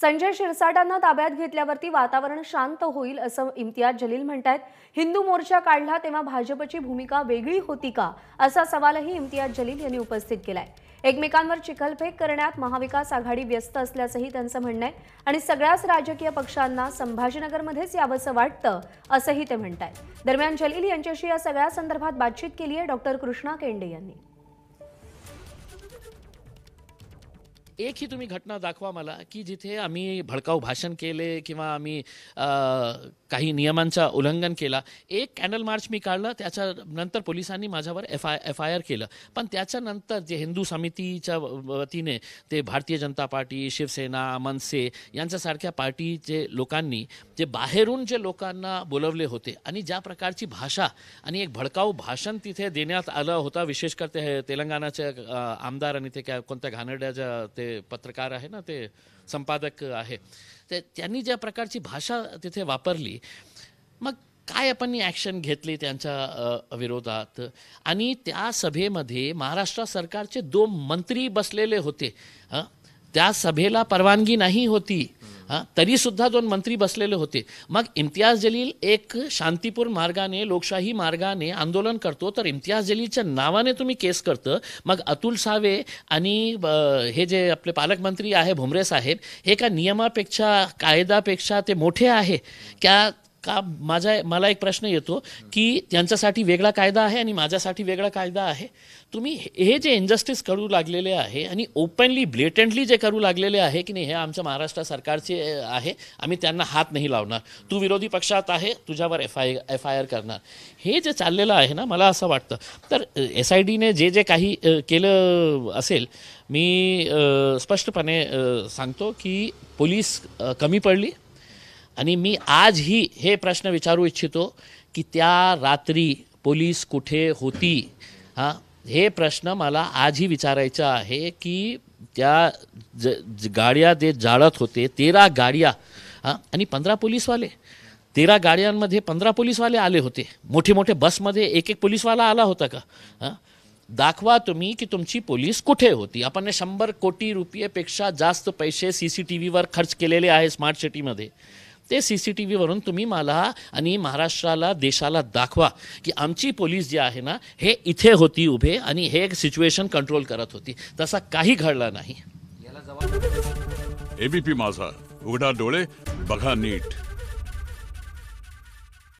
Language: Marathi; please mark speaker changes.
Speaker 1: संजय शिरसाटांना ताब्यात घेतल्यावरती वातावरण शांत होईल असं इम्तियाज जलील आहेत हिंदू मोर्चा काढला तेव्हा भाजपची भूमिका वेगळी होती का असा सवालही इम्तियाज जलील यांनी उपस्थित केलाय एकमेकांवर चिखलफेक करण्यात महाविकास आघाडी व्यस्त असल्याचंही त्यांचं म्हणणं आहे आणि सगळ्याच राजकीय पक्षांना संभाजीनगरमध्येच यावंसं वाटतं असंही ते म्हणत आहेत दरम्यान जलील यांच्याशी या सगळ्या संदर्भात बातचीत केली आहे डॉक्टर कृष्णा केंडे यांनी
Speaker 2: एक ही तुम्ही घटना दाखवा मला की जिथे आम्ही भडकाऊ भाषण केले किंवा आम्ही काही नियमांचा उल्लंघन केला एक कॅनल मार्च मी काढला त्याच्यानंतर पोलिसांनी माझ्यावर F I F I R केलं पण त्याच्यानंतर जे हिंदू समितीच्या वतीने ते भारतीय जनता पार्टी शिवसेना मनसे यांच्यासारख्या पार्टीचे लोकांनी जे बाहेरून जे लोकांना बोलवले होते आणि ज्या प्रकारची भाषा आणि एक भडकाऊ भाषण तिथे देण्यात आलं होतं विशेष करते ते तेलंगणाचे आमदार आणि ते काय कोणत्या घानड्याच्या ते पत्रकार आहे ना ते संपादक आहे ते त्यांनी ज्या प्रकारची भाषा तिथे वापरली मग काय आपण ॲक्शन घेतली त्यांच्या विरोधात आणि त्या सभेमध्ये महाराष्ट्र सरकारचे दोन मंत्री बसलेले होते त्या सभेला परवानगी नाही होती हां तरीसुद्धा दोन मंत्री बसलेले होते मग इम्तियाज जलील एक शांतीपूर मार्गाने लोकशाही मार्गाने आंदोलन करतो तर इम्तियाज जलीलच्या नावाने तुम्ही केस करतं मग अतुल सावे आणि हे जे आपले पालकमंत्री आहे भुमरे साहेब हे का नियमापेक्षा कायदापेक्षा ते मोठे आहे क्या का माझा मला एक प्रश्न येतो की त्यांच्यासाठी वेगळा कायदा आहे आणि माझ्यासाठी वेगळा कायदा आहे तुम्ही हे जे इनजस्टिस करू लागलेले आहे आणि ओपनली ब्लेटंटली जे करू लागलेले आहे की नाही हे आमच्या महाराष्ट्र सरकारचे आहे आम्ही त्यांना हात नाही लावणार तू विरोधी पक्षात आहे तुझ्यावर F I F I R करणार हे जे चाललेलं आहे ना मला असं वाटतं तर एस आय डीने जे जे काही केलं असेल मी स्पष्टपणे सांगतो की पोलीस कमी पडली आणि मी आजही हे प्रश्न विचारू इच्छितो की त्या रात्री पोलीस कुठे होती हां हे प्रश्न मला आजही विचारायचा आहे की त्या ज, गाड्या जे जाळत होते तेरा गाड्या हां आणि पंधरा पोलीसवाले तेरा गाड्यांमध्ये पंधरा पोलीसवाले आले होते मोठे मोठे बसमध्ये एक एक पोलीसवाला आला होता का हां दाखवा तुम्ही की तुमची पोलीस कुठे होती आपण शंभर कोटी रुपयेपेक्षा जास्त पैसे सी सी टी व्हीवर खर्च केलेले आहे स्मार्ट सिटीमध्ये ते सी सी टी व्हीवरून तुम्ही मला आणि महाराष्ट्राला देशाला दाखवा की आमची पोलीस जी आहे ना हे इथे होती उभे आणि हे एक सिच्युएशन कंट्रोल करत होती तसा काही घडला नाही एबीपी माझा उघडा डोळे बघा नीट